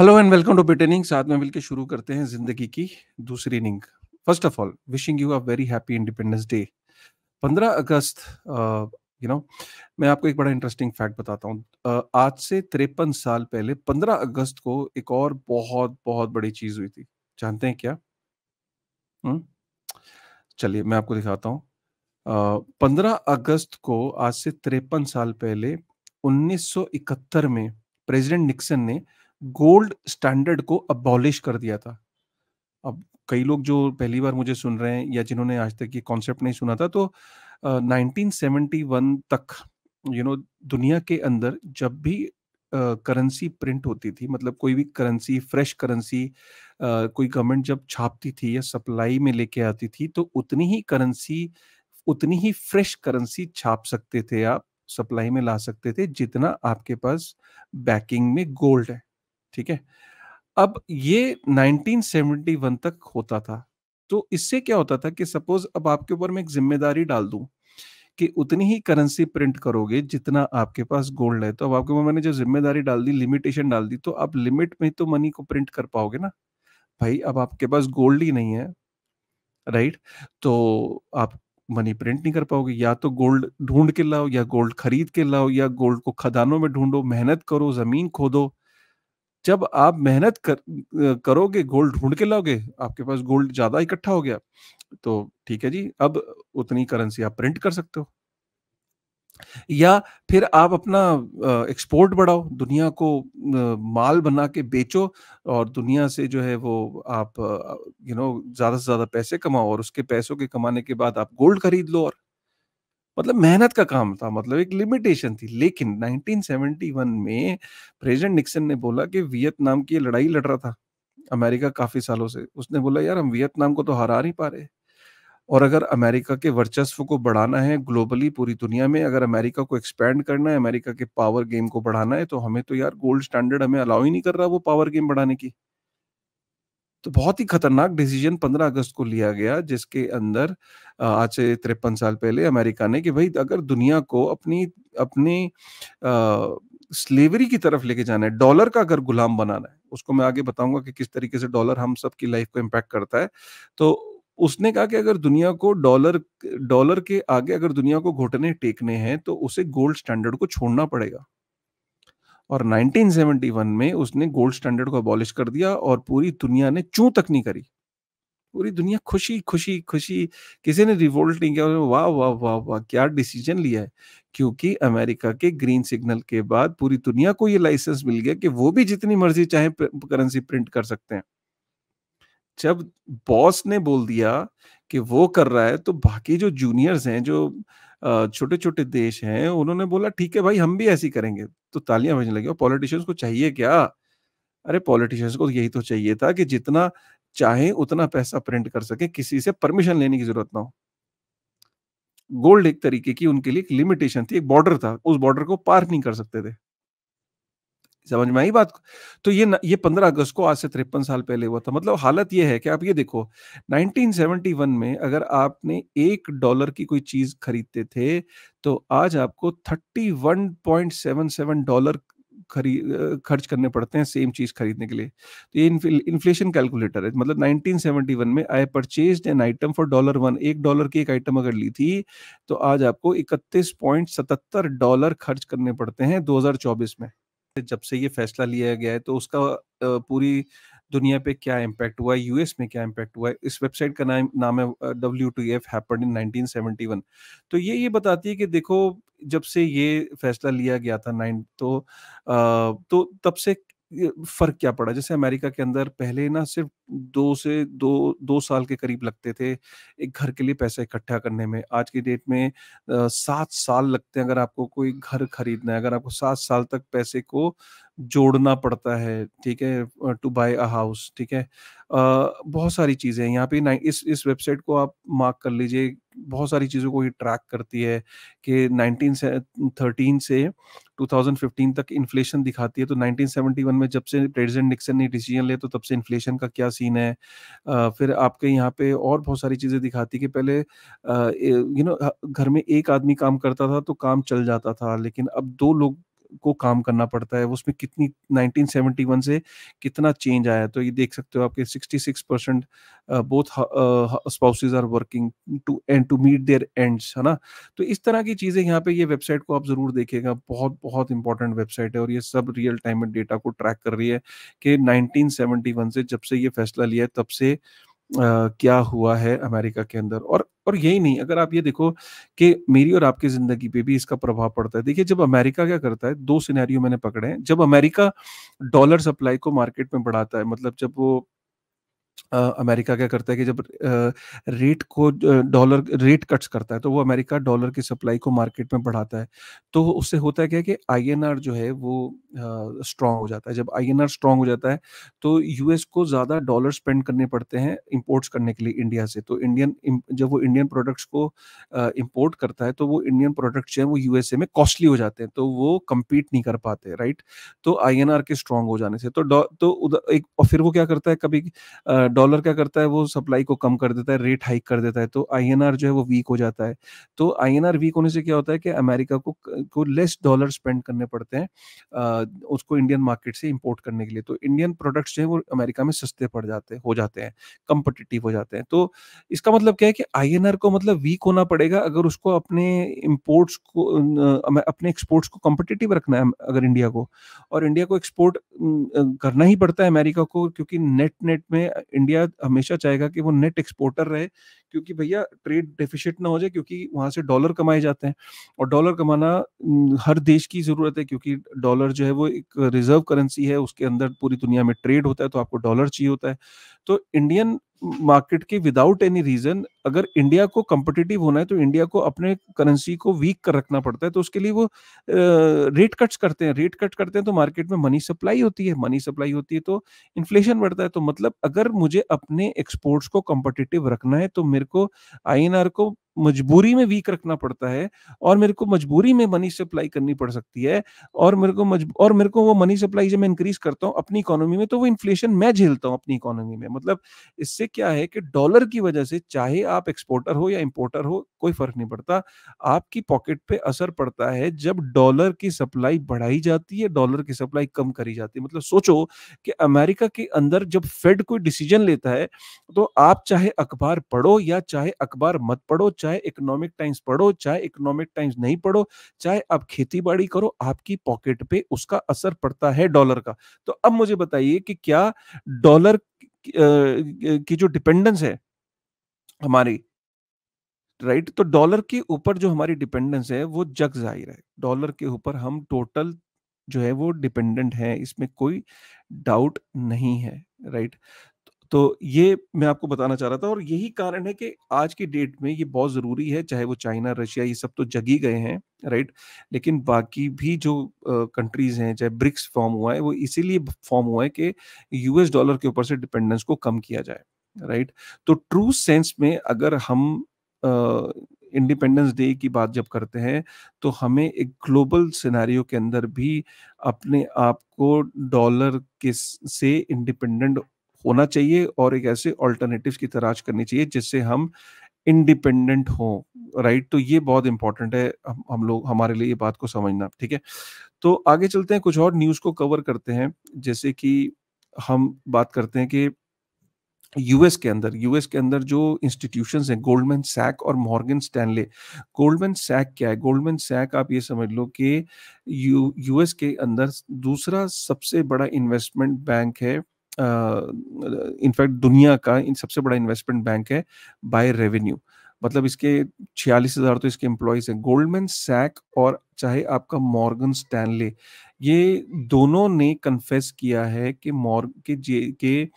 Hello and welcome to बिटेनिंग साथ में मिलकर शुरू करते हैं जिंदगी की दूसरी inning first of all wishing you a very happy independence day 15 अगस्त यू नो मैं आपको एक बड़ा इंटरेस्टिंग फैक्ट बताता हूँ uh, आज से तिरपन साल पहले 15 अगस्त को एक और बहुत बहुत बड़ी चीज हुई थी जानते हैं क्या चलिए मैं आपको दिखाता हूँ पंद्रह uh, अगस्त को आज से तिरपन साल पहले 1971 में प्रेसिडेंट निक्सन ने गोल्ड स्टैंडर्ड को अबॉलिश कर दिया था अब कई लोग जो पहली बार मुझे सुन रहे हैं या जिन्होंने आज तक ये कॉन्सेप्ट नहीं सुना था तो नाइनटीन uh, तक यू you नो know, दुनिया के अंदर जब भी करेंसी uh, प्रिंट होती थी मतलब कोई भी करेंसी फ्रेश करेंसी कोई गवर्नमेंट जब छापती थी या सप्लाई में लेके आती थी तो उतनी ही करेंसी उतनी ही फ्रेश करेंसी छाप सकते थे आप सप्लाई में ला सकते थे जितना आपके पास बैकिंग में गोल्ड है ठीक है अब ये 1971 तक होता था तो इससे क्या होता था कि सपोज अब आपके ऊपर मैं एक जिम्मेदारी डाल दूं कि उतनी ही करेंसी प्रिंट करोगे जितना आपके पास गोल्ड है तो अब आपके ऊपर मैंने जो जिम्मेदारी डाल दी लिमिटेशन डाल दी तो आप लिमिट में तो मनी को प्रिंट कर पाओगे ना भाई अब आपके पास गोल्ड ही नहीं है राइट तो आप मनी प्रिंट नहीं कर पाओगे या तो गोल्ड ढूंढ के लाओ या गोल्ड खरीद के लाओ या गोल्ड को खदानों में ढूंढो मेहनत करो जमीन खोदो जब आप मेहनत कर करोगे गोल्ड ढूंढ के लाओगे आपके पास गोल्ड ज्यादा इकट्ठा हो गया तो ठीक है जी अब उतनी करेंसी आप प्रिंट कर सकते हो या फिर आप अपना एक्सपोर्ट बढ़ाओ दुनिया को माल बना के बेचो और दुनिया से जो है वो आप यू नो ज़्यादा से ज़्यादा पैसे कमाओ और उसके पैसों के कमाने के बाद आप गोल्ड खरीद लो और मतलब मेहनत का काम था मतलब एक लिमिटेशन थी लेकिन 1971 में प्रेसिडेंट निक्सन ने बोला कि वियतनाम की लड़ाई लड़ रहा था अमेरिका काफी सालों से उसने बोला यार हम वियतनाम को तो हरा नहीं पा रहे और अगर अमेरिका के वर्चस्व को बढ़ाना है ग्लोबली पूरी दुनिया में अगर अमेरिका को एक्सपेंड करना है अमेरिका के पावर गेम को बढ़ाना है तो हमें तो यार गोल्ड स्टैंडर्ड हमें अलाउ ही नहीं कर रहा वो पावर गेम बढ़ाने की तो बहुत ही खतरनाक डिसीजन 15 अगस्त को लिया गया जिसके अंदर आज से तिरपन साल पहले अमेरिका ने कि भाई अगर दुनिया को अपनी अपनी आ, स्लेवरी की तरफ लेके जाना है डॉलर का अगर गुलाम बनाना है उसको मैं आगे बताऊंगा कि किस तरीके से डॉलर हम सब की लाइफ को इम्पैक्ट करता है तो उसने कहा कि अगर दुनिया को डॉलर डॉलर के आगे अगर दुनिया को घोटने टेकने हैं तो उसे गोल्ड स्टैंडर्ड को छोड़ना पड़ेगा और 1971 में उसने गोल्ड स्टैंडर्ड को अबॉलिश कर दिया और पूरी दुनिया ने चू तक नहीं करी पूरी दुनिया खुशी खुशी खुशी किसी ने रिवोल्ट नहीं किया वाह वाह वाह वाह क्या डिसीजन लिया है क्योंकि अमेरिका के ग्रीन सिग्नल के बाद पूरी दुनिया को ये लाइसेंस मिल गया कि वो भी जितनी मर्जी चाहे करेंसी प्रिंट कर सकते हैं जब बॉस ने बोल दिया कि वो कर रहा है तो बाकी जो जूनियर्स हैं जो छोटे छोटे देश हैं उन्होंने बोला ठीक है भाई हम भी ऐसी करेंगे तो तालियां बजने लगी और पॉलिटिशियंस को चाहिए क्या अरे पॉलिटिशियंस को यही तो चाहिए था कि जितना चाहे उतना पैसा प्रिंट कर सके किसी से परमिशन लेने की जरूरत ना हो गोल्ड एक तरीके की उनके लिए एक लिमिटेशन थी एक बॉर्डर था उस बॉर्डर को पार नहीं कर सकते थे समझ में आई बात तो ये ये पंद्रह अगस्त को आज से तिरपन साल पहले हुआ था मतलब हालत ये है कि आप ये देखो 1971 में अगर आपने एक डॉलर की कोई चीज खरीदते थे तो आज आपको 31.77 डॉलर खरीद खर्च करने पड़ते हैं सेम चीज खरीदने के लिए तो ये इन्फ्लेशन कैलकुलेटर है मतलब 1971 में I purchase an item for dollar one एक डॉलर की एक आइटम अगर ली थी तो आज आपको इकतीस डॉलर खर्च करने पड़ते हैं 2024 में जब से ये फैसला लिया गया है तो उसका पूरी दुनिया पे क्या इम्पैक्ट हुआ है यूएस में क्या इम्पैक्ट हुआ है इस वेबसाइट का नाम नाम है डब्ल्यू टू एफ है तो ये ये बताती है कि देखो जब से ये फैसला लिया गया था नाइन तो आ, तो तब से फर्क क्या पड़ा जैसे अमेरिका के अंदर पहले ना सिर्फ दो से दो दो साल के करीब लगते थे एक घर के लिए पैसा इकट्ठा करने में आज की डेट में सात साल लगते हैं अगर आपको कोई घर खरीदना है अगर आपको सात साल तक पैसे को जोड़ना पड़ता है ठीक है टू बाय अ हाउस ठीक है आ, बहुत सारी चीज़ें यहाँ पे इस इस वेबसाइट को आप मार्क कर लीजिए बहुत सारी चीज़ों को ये ट्रैक करती है कि 1913 से 2015 तक इन्फ्लेशन दिखाती है तो 1971 में जब से प्रेसिडेंट निक्सन ने डिसीजन लिया तो तब से इन्फ्लेशन का क्या सीन है आ, फिर आपके यहाँ पे और बहुत सारी चीज़ें दिखाती है कि पहले यू नो घर में एक आदमी काम करता था तो काम चल जाता था लेकिन अब दो लोग को काम करना पड़ता है उसमें कितनी 1971 से कितना चेंज आया तो ये देख सकते हो आपके 66 percent both spouses are working to and to meet their ends है ना तो इस तरह की चीज़ें यहाँ पे ये वेबसाइट को आप ज़रूर देखिएगा बहुत बहुत इंपॉर्टेंट वेबसाइट है और ये सब रियल टाइम में डेटा को ट्रैक कर रही है कि 1971 से जब से ये फैसला लिया है तब से क्या हुआ है अमेरिका के अंदर और और यही नहीं अगर आप ये देखो कि मेरी और आपकी जिंदगी पे भी इसका प्रभाव पड़ता है देखिए जब अमेरिका क्या करता है दो सिनेरियो मैंने पकड़े हैं जब अमेरिका डॉलर सप्लाई को मार्केट में बढ़ाता है मतलब जब वो अमेरिका क्या करता है कि जब रेट को डॉलर रेट कट्स करता है तो वो अमेरिका डॉलर की सप्लाई को मार्केट में बढ़ाता है तो उससे होता है क्या कि आईएनआर जो है वो स्ट्रांग हो जाता है जब आईएनआर स्ट्रांग हो जाता है तो यूएस को ज़्यादा डॉलर स्पेंड करने पड़ते हैं इम्पोर्ट्स करने के लिए इंडिया से तो इंडियन जब वो इंडियन प्रोडक्ट्स को इम्पोर्ट करता है तो वो इंडियन प्रोडक्ट्स जो है वो यूएसए में कॉस्टली हो जाते हैं तो वो कम्पीट नहीं कर पाते राइट तो आई के स्ट्रांग हो जाने से तो तो एक और फिर वो क्या करता है कभी आ, डॉलर क्या करता है वो सप्लाई को कम कर देता है रेट हाइक कर देता है तो आईएनआर जो है वो वीक हो जाता है तो आईएनआर वीक होने से क्या होता है कि अमेरिका को को लेस डॉलर स्पेंड करने पड़ते हैं उसको इंडियन मार्केट से इम्पोर्ट करने के लिए तो इंडियन प्रोडक्ट्स जो है वो अमेरिका में सस्ते पड़ जाते हो जाते हैं कंपटिटिव हो जाते हैं तो इसका मतलब क्या है कि आई को मतलब वीक होना पड़ेगा अगर उसको अपने इम्पोर्ट्स को अपने एक्सपोर्ट्स को कॉम्पिटिटिव रखना है अगर इंडिया को और इंडिया को एक्सपोर्ट करना ही पड़ता है अमेरिका को क्योंकि नेट नेट में इंडिया हमेशा चाहेगा कि वो नेट एक्सपोर्टर रहे क्योंकि भैया ट्रेड डेफिशिट ना हो जाए क्योंकि वहाँ से डॉलर कमाए जाते हैं और डॉलर कमाना हर देश की ज़रूरत है क्योंकि डॉलर जो है वो एक रिजर्व करेंसी है उसके अंदर पूरी दुनिया में ट्रेड होता है तो आपको डॉलर चाहिए होता है तो इंडियन मार्केट के विदाउट एनी रीज़न अगर इंडिया को कम्पिटिटिव होना है तो इंडिया को अपने करेंसी को वीक कर रखना पड़ता है तो उसके लिए वो रेट कट्स करते हैं रेट कट करते हैं तो मार्केट में मनी सप्लाई होती है मनी सप्लाई होती है तो इन्फ्लेशन बढ़ता है तो मतलब अगर मुझे अपने एक्सपोर्ट्स को कम्पटिटिव रखना है तो मेरे को आई को मजबूरी में वीक रखना पड़ता है और मेरे को मजबूरी में मनी सप्लाई करनी पड़ सकती है और मेरे को और मेरे को वो मनी सप्लाई जब मैं इंक्रीज करता हूँ अपनी इकोनॉमी में तो वो इन्फ्लेशन मैं झेलता हूँ अपनी इकोनॉमी में मतलब इससे क्या है कि डॉलर की वजह से चाहे आप एक्सपोर्टर हो या इम्पोर्टर हो कोई फर्क नहीं पड़ता आपकी पॉकेट पे असर पड़ता है जब डॉलर की सप्लाई बढ़ाई जाती है डॉलर की सप्लाई कम करी जाती है मतलब सोचो कि अमेरिका के अंदर जब फेड कोई डिसीजन लेता है तो आप चाहे अखबार पढ़ो या चाहे अखबार मत पढ़ो चाहे इकोनॉमिक टाइम्स पढ़ो चाहे इकोनॉमिक टाइम्स नहीं पढ़ो चाहे आप खेती करो आपकी पॉकेट पे उसका असर पड़ता है डॉलर का तो अब मुझे बताइए कि क्या डॉलर की जो डिपेंडेंस है हमारी राइट तो डॉलर के ऊपर जो हमारी डिपेंडेंस है वो जग जाहिर है डॉलर के ऊपर हम टोटल जो है वो डिपेंडेंट है इसमें कोई डाउट नहीं है राइट तो ये मैं आपको बताना चाह रहा था और यही कारण है कि आज की डेट में ये बहुत ज़रूरी है चाहे वो चाइना रशिया ये सब तो जग ही गए हैं राइट लेकिन बाकी भी जो कंट्रीज़ हैं चाहे ब्रिक्स फॉर्म हुआ है वो इसीलिए फॉर्म हुआ है कि यूएस डॉलर के ऊपर से डिपेंडेंस को कम किया जाए राइट तो ट्रू सेंस में अगर हम इंडिपेंडेंस डे की बात जब करते हैं तो हमें एक ग्लोबल सिनेरियो के अंदर भी अपने आप को डॉलर के से इंडिपेंडेंट होना चाहिए और एक ऐसे ऑल्टरनेटिव की तलाश करनी चाहिए जिससे हम इंडिपेंडेंट हो राइट तो ये बहुत इंपॉर्टेंट है हम लोग हमारे लिए ये बात को समझना ठीक है तो आगे चलते हैं कुछ और न्यूज़ को कवर करते हैं जैसे कि हम बात करते हैं कि यूएस के अंदर यूएस के अंदर जो इंस्टीट्यूशन हैं गोल्डमैन सैक और मॉर्गन स्टैनले गोल्डमैन सैक क्या है गोल्डमैन सैक आप ये समझ लो कि यू यूएस के अंदर दूसरा सबसे बड़ा इन्वेस्टमेंट बैंक है इनफैक्ट uh, दुनिया का इन सबसे बड़ा इन्वेस्टमेंट बैंक है बाय रेवेन्यू मतलब इसके छियालीस हज़ार तो इसके एम्प्लॉयज़ हैं गोल्डमैन सैक और चाहे आपका मॉर्गन स्टैनले ये दोनों ने कन्फेस किया है कि मॉर्ग के जे के, के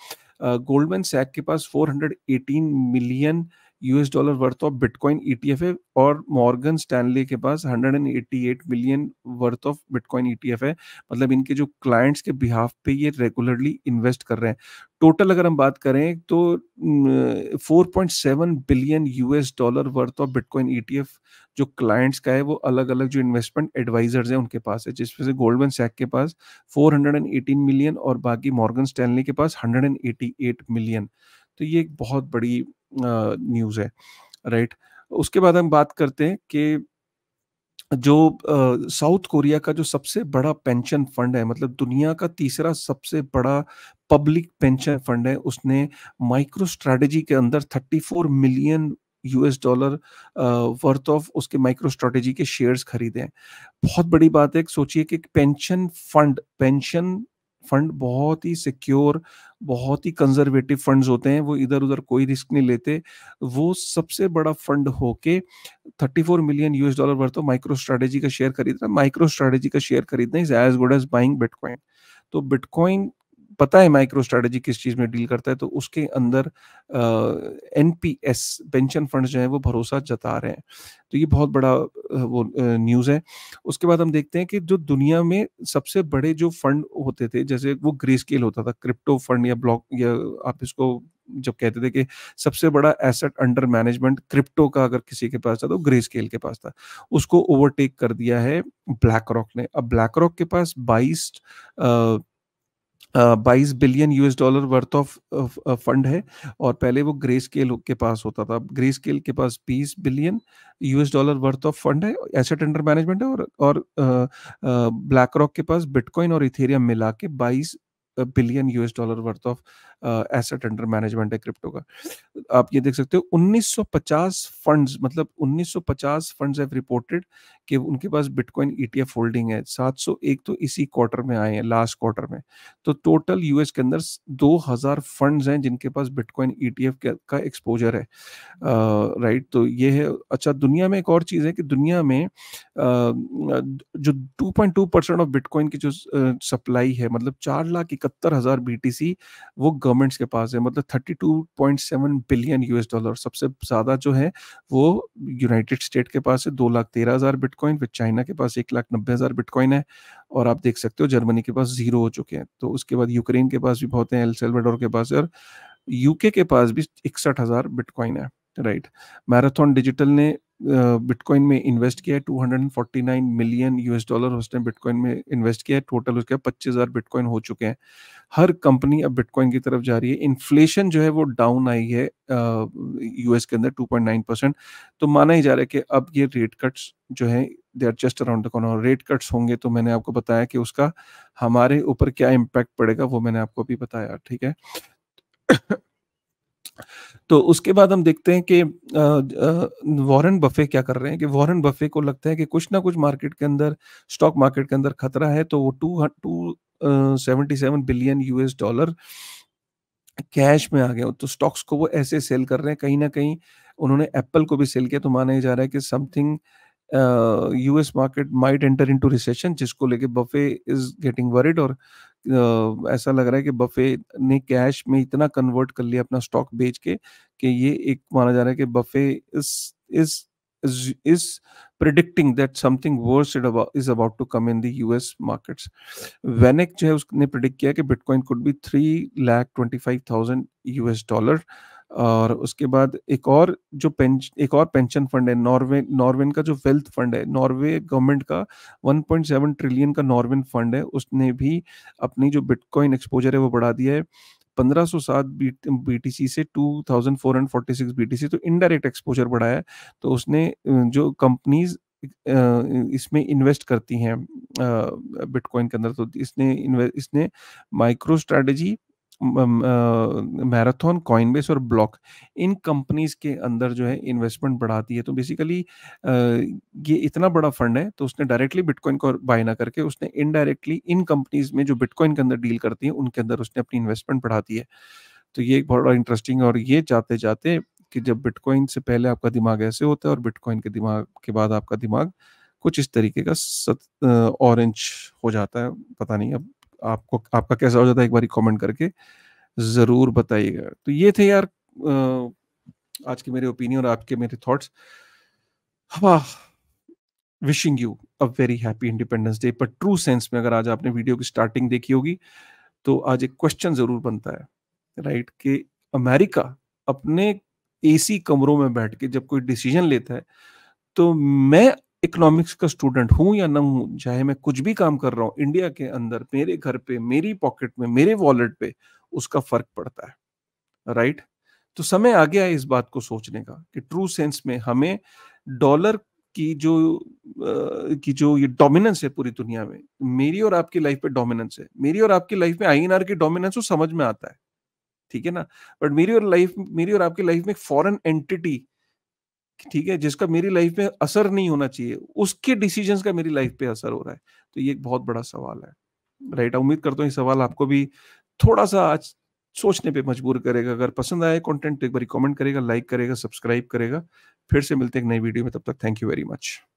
गोल्डमैन सैक के पास 418 million US dollar worth of bitcoin ETF है और मॉर्गन स्टैनले के पास 188 million worth of bitcoin ETF है मतलब इनके जो क्लाइंट्स के बिहाफ पे ये रेगुलरली इन्वेस्ट कर रहे हैं टोटल अगर हम बात करें तो 4.7 billion US dollar worth of bitcoin ETF जो क्लाइंट्स का है वो अलग अलग जो इन्वेस्टमेंट एडवाइजर्स हैं उनके पास है जिसमें से गोल्डमैन सैक के पास 418 मिलियन और बाकी मॉर्गन स्टैनली के पास 188 मिलियन तो ये एक बहुत बड़ी न्यूज़ है राइट उसके बाद हम बात करते हैं कि जो साउथ कोरिया का जो सबसे बड़ा पेंशन फंड है मतलब दुनिया का तीसरा सबसे बड़ा पब्लिक पेंशन फंड है उसने माइक्रो स्ट्रैटेजी के अंदर 34 million US dollar worth of उसके माइक्रो स्ट्रैटेजी के शेयर्स खरीदे हैं बहुत बड़ी बात है सोचिए कि पेंशन फंड पेंशन फंड बहुत ही सिक्योर बहुत ही कंजर्वेटिव फंड्स होते हैं वो इधर उधर कोई रिस्क नहीं लेते वो सबसे बड़ा फंड होके 34 million US dollar worth of MicroStrategy का शेयर खरीदना माइक्रो स्ट्रैटेजी का शेयर खरीदना is as good as buying bitcoin तो बिटकॉइन पता है माइक्रो स्ट्रेटेजी किस चीज में डील करता है तो उसके अंदर N P S pension fund जो है वो भरोसा जता रहे हैं तो ये बहुत बड़ा वो न्यूज़ है उसके बाद हम देखते हैं कि जो दुनिया में सबसे बड़े जो फंड होते थे जैसे वो ग्रे स्केल होता था क्रिप्टो फंड या ब्लॉक या आप इसको जब कहते थे कि सबसे बड़ा एसेट अंडर मैनेजमेंट क्रिप्टो का अगर किसी के पास था तो ग्रे स्केल के पास था उसको ओवरटेक कर दिया है ब्लैक रॉक ने अब ब्लैक रॉक के पास बाईस बाईस billion US dollar worth of fund है और पहले वो ग्रे स्केल के पास होता था ग्रे स्केल के पास बीस billion US dollar worth of fund है एसेट अंडर मैनेजमेंट है और और ब्लैक uh, रॉक uh, के पास बिटकॉइन और इथेरियम मिला के बाईस uh, billion US dollar worth of asset under management है क्रिप्टो का आप ये देख सकते हो 1950 फंड्स मतलब 1950 फंड्स हैव रिपोर्टेड कि उनके पास बिटकॉइन ईटीएफ होल्डिंग है 701 तो इसी क्वार्टर में आए हैं लास्ट क्वार्टर में तो टोटल यूएस के अंदर 2000 फंड्स हैं जिनके पास बिटकॉइन e ईटीएफ का एक्सपोजर है राइट तो ये है अच्छा दुनिया में एक और चीज़ है कि दुनिया में जो 2.2 परसेंट ऑफ बिटकॉइन की जो सप्लाई है मतलब चार लाख इकहत्तर हजार बी वो गवर्नमेंट्स के पास है मतलब 32.7 बिलियन यूएस डॉलर सबसे ज़्यादा जो है वो यूनाइटेड स्टेट के पास है दो लाख तेरह हज़ार बिटकॉइन विद चाइना के पास एक लाख नब्बे हज़ार बिटकॉइन है और आप देख सकते हो जर्मनी के पास जीरो हो चुके हैं तो उसके बाद यूक्रेन के पास भी बहुत हैं एल सेल्वाडोर के पास है और यूके के पास भी इकसठ हज़ार बिटकॉइन है राइट मैराथन डिजिटल ने बिटकॉइन में इन्वेस्ट किया है two hundred forty nine million US dollar उसने बिटकॉइन में इन्वेस्ट किया है टोटल उसके पच्चीस हजार बिटकॉइन हो चुके हैं हर कंपनी अब बिटकॉइन की तरफ जा रही है इन्फ्लेशन जो है वो डाउन आई है यूएस के अंदर नाइन परसेंट तो माना ही जा रहा है कि अब ये रेट कट्स जो है they are just around the corner rate cuts होंगे तो मैंने आपको बताया कि उसका हमारे ऊपर क्या इम्पैक्ट पड़ेगा वो मैंने आपको अभी बताया ठीक है तो उसके बाद हम देखते हैं कि वॉरेन बफे क्या कर रहे हैं कि वॉरेन बफे को लगता है कि कुछ ना कुछ मार्केट के अंदर स्टॉक मार्केट के अंदर खतरा है तो वो two two seventy seven billion US dollar cash में आ गए तो स्टॉक्स को वो ऐसे सेल कर रहे हैं कहीं ना कहीं उन्होंने एप्पल को भी सेल किया तो माना ही जा रहा है कि something US market might enter into recession जिसको लेके बफे इज गेटिंग वरिड और uh, ऐसा लग रहा है कि बफे ने कैश में इतना कन्वर्ट कर लिया अपना स्टॉक बेच के कि ये एक माना जा रहा है कि बफे इस इस is predicting that something worse is about to come in the US markets. Vanek जो है उसने predict किया कि Bitcoin could be three lakh twenty five thousand US dollar. और उसके बाद एक और जो पेंच एक और पेंशन फंड है नॉर्वे नॉर्वे का जो वेल्थ फंड है नॉर्वे गवर्नमेंट का 1.7 ट्रिलियन का नॉर्वे फंड है उसने भी अपनी जो बिटकॉइन एक्सपोजर है वो बढ़ा दिया है 1507 बीटीसी से 2446 बीटीसी तो इनडायरेक्ट एक्सपोजर बढ़ाया है तो उसने जो कंपनीज इसमें इन्वेस्ट करती हैं बिटकॉइन के अंदर तो इसने इसने माइक्रो स्ट्रैटेजी मैराथन कॉइनबेस और ब्लॉक इन कंपनीज के अंदर जो है इन्वेस्टमेंट बढ़ाती है तो बेसिकली ये इतना बड़ा फंड है तो उसने डायरेक्टली बिटकॉइन को बाय ना करके उसने इनडायरेक्टली इन कंपनीज में जो बिटकॉइन के अंदर डील करती है उनके अंदर उसने अपनी इन्वेस्टमेंट बढ़ाती है तो ये एक बहुत बड़ा इंटरेस्टिंग और ये जाते जाते कि जब बिटकॉइन से पहले आपका दिमाग ऐसे होता है और बिटकॉइन के दिमाग के बाद आपका दिमाग कुछ इस तरीके का ऑरेंज हो जाता है पता नहीं अब आपको आपका कैसा हो जाता है एक बार कमेंट करके ज़रूर बताइएगा तो ये थे यार आज के मेरे ओपिनियन और आपके मेरे थॉट्स हवा wishing you a very happy independence Day पर ट्रू सेंस में अगर आज आपने वीडियो की स्टार्टिंग देखी होगी तो आज एक क्वेश्चन ज़रूर बनता है राइट कि अमेरिका अपने एसी कमरों में बैठ के जब कोई डिसीजन लेता है तो मैं इकोनॉमिक्स का स्टूडेंट हूं या ना हूं चाहे मैं कुछ भी काम कर रहा हूं इंडिया के अंदर मेरे घर पे मेरी पॉकेट में मेरे वॉलेट पे उसका फर्क पड़ता है राइट तो समय आ गया है इस बात को सोचने का कि ट्रू सेंस में हमें डॉलर की जो आ, की जो ये डोमिनेंस है पूरी दुनिया में मेरी और आपकी लाइफ पे डोमिनेंस है मेरी और आपकी लाइफ में आईएनआर की डोमिनेंस वो समझ में आता है ठीक है ना बट मेरी और लाइफ मेरी और आपकी लाइफ में एक फॉरेन एंटिटी ठीक है जिसका मेरी लाइफ में असर नहीं होना चाहिए उसके डिसीजंस का मेरी लाइफ पे असर हो रहा है तो ये एक बहुत बड़ा सवाल है राइट उम्मीद करता हूँ ये सवाल आपको भी थोड़ा सा आज सोचने पे मजबूर करेगा अगर पसंद आए कंटेंट तो एक बार कमेंट करेगा लाइक करेगा सब्सक्राइब करेगा फिर से मिलते हैं एक नई वीडियो में तब तक थैंक यू वेरी मच